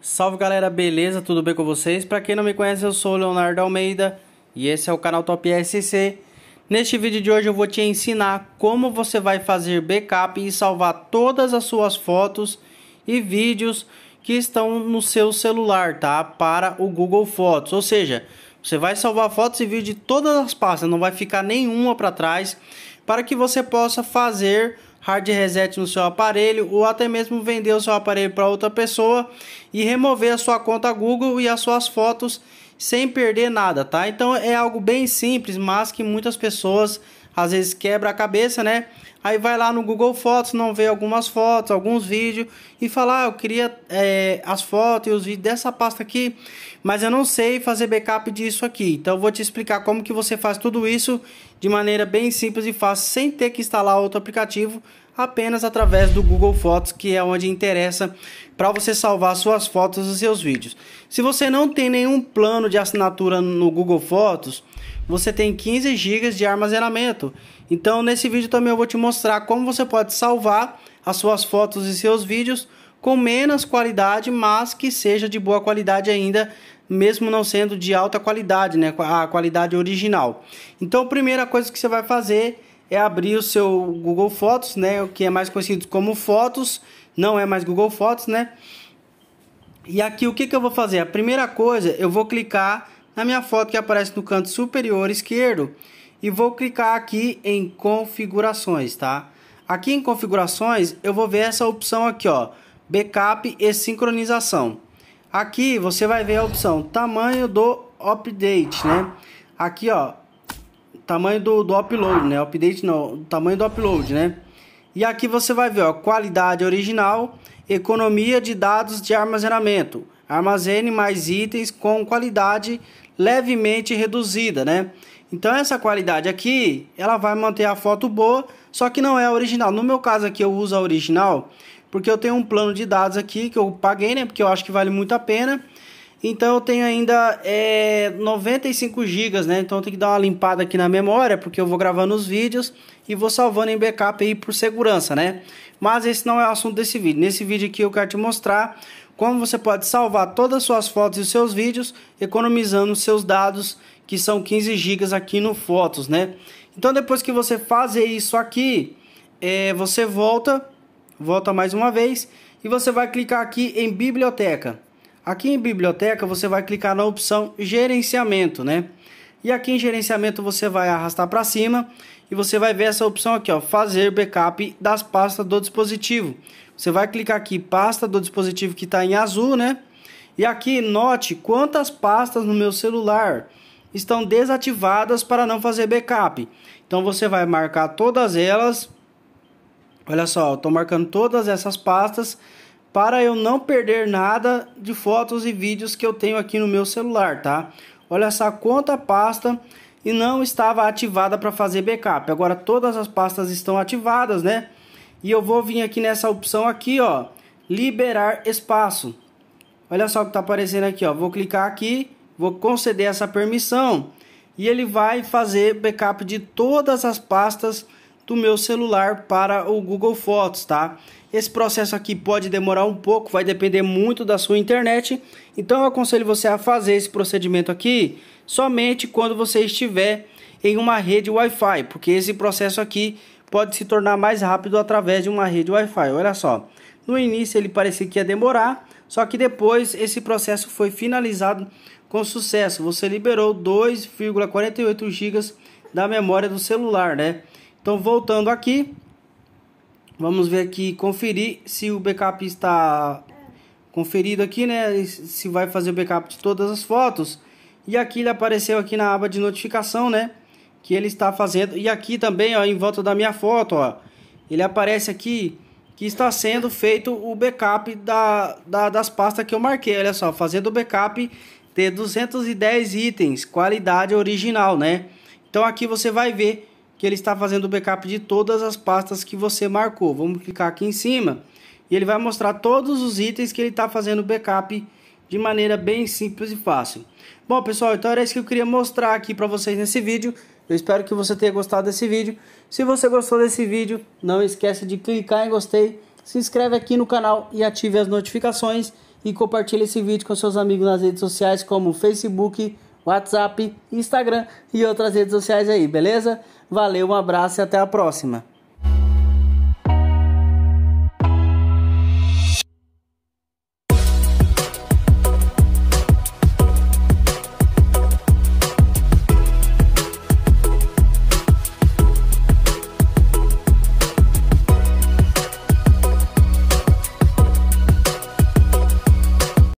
Salve galera, beleza? Tudo bem com vocês? Para quem não me conhece, eu sou o Leonardo Almeida e esse é o canal Top SC. Neste vídeo de hoje eu vou te ensinar como você vai fazer backup e salvar todas as suas fotos e vídeos que estão no seu celular, tá? Para o Google Fotos. Ou seja, você vai salvar fotos e vídeos de todas as pastas, não vai ficar nenhuma para trás, para que você possa fazer hard reset no seu aparelho ou até mesmo vender o seu aparelho para outra pessoa e remover a sua conta Google e as suas fotos sem perder nada, tá? Então é algo bem simples, mas que muitas pessoas às vezes quebra a cabeça, né? Aí vai lá no Google Fotos, não vê algumas fotos, alguns vídeos e fala: ah, eu queria é, as fotos e os vídeos dessa pasta aqui, mas eu não sei fazer backup disso aqui. Então eu vou te explicar como que você faz tudo isso de maneira bem simples e fácil, sem ter que instalar outro aplicativo, apenas através do Google Fotos, que é onde interessa para você salvar suas fotos e seus vídeos. Se você não tem nenhum plano de assinatura no Google Fotos, você tem 15 GB de armazenamento. Então nesse vídeo também eu vou te mostrar mostrar como você pode salvar as suas fotos e seus vídeos com menos qualidade, mas que seja de boa qualidade ainda, mesmo não sendo de alta qualidade, né, a qualidade original. Então, a primeira coisa que você vai fazer é abrir o seu Google Fotos, né, o que é mais conhecido como Fotos, não é mais Google Fotos, né? E aqui o que, que eu vou fazer? A primeira coisa, eu vou clicar na minha foto que aparece no canto superior esquerdo e vou clicar aqui em configurações, tá? Aqui em configurações, eu vou ver essa opção aqui, ó, backup e sincronização. Aqui você vai ver a opção tamanho do update, né? Aqui, ó, tamanho do, do upload, né? Update não, tamanho do upload, né? E aqui você vai ver, ó, qualidade original, economia de dados de armazenamento. Armazene mais itens com qualidade levemente reduzida, né? Então essa qualidade aqui, ela vai manter a foto boa, só que não é a original. No meu caso aqui eu uso a original, porque eu tenho um plano de dados aqui que eu paguei, né? Porque eu acho que vale muito a pena. Então eu tenho ainda é, 95 GB, né? Então eu tenho que dar uma limpada aqui na memória, porque eu vou gravando os vídeos e vou salvando em backup aí por segurança, né? Mas esse não é o assunto desse vídeo. Nesse vídeo aqui eu quero te mostrar como você pode salvar todas as suas fotos e os seus vídeos, economizando seus dados que são 15 GB aqui no Fotos, né? Então depois que você fazer isso aqui, é, você volta, volta mais uma vez e você vai clicar aqui em biblioteca. Aqui em biblioteca você vai clicar na opção gerenciamento, né? E aqui em gerenciamento você vai arrastar para cima e você vai ver essa opção aqui, ó, fazer backup das pastas do dispositivo. Você vai clicar aqui pasta do dispositivo que está em azul, né? E aqui note quantas pastas no meu celular estão desativadas para não fazer backup. Então você vai marcar todas elas. Olha só, estou marcando todas essas pastas para eu não perder nada de fotos e vídeos que eu tenho aqui no meu celular, tá? Olha essa quanta pasta e não estava ativada para fazer backup. Agora todas as pastas estão ativadas, né? E eu vou vir aqui nessa opção aqui, ó, liberar espaço. Olha só o que está aparecendo aqui, ó. Vou clicar aqui vou conceder essa permissão e ele vai fazer backup de todas as pastas do meu celular para o Google Fotos, tá? Esse processo aqui pode demorar um pouco, vai depender muito da sua internet. Então eu aconselho você a fazer esse procedimento aqui somente quando você estiver em uma rede Wi-Fi, porque esse processo aqui pode se tornar mais rápido através de uma rede Wi-Fi. Olha só, no início ele parecia que ia demorar, só que depois esse processo foi finalizado com sucesso, você liberou 2,48 GB da memória do celular, né? Então, voltando aqui, vamos ver aqui, conferir se o backup está conferido aqui, né? Se vai fazer o backup de todas as fotos. E aqui ele apareceu aqui na aba de notificação, né? Que ele está fazendo. E aqui também, ó, em volta da minha foto, ó. Ele aparece aqui que está sendo feito o backup da, da das pastas que eu marquei. Olha só, fazendo o backup ter 210 itens, qualidade original, né? Então aqui você vai ver que ele está fazendo o backup de todas as pastas que você marcou. Vamos clicar aqui em cima e ele vai mostrar todos os itens que ele está fazendo backup de maneira bem simples e fácil. Bom, pessoal, então era isso que eu queria mostrar aqui para vocês nesse vídeo. Eu espero que você tenha gostado desse vídeo. Se você gostou desse vídeo, não esqueça de clicar em gostei, se inscreve aqui no canal e ative as notificações e compartilhe esse vídeo com seus amigos nas redes sociais como Facebook, WhatsApp, Instagram e outras redes sociais aí, beleza? Valeu, um abraço e até a próxima.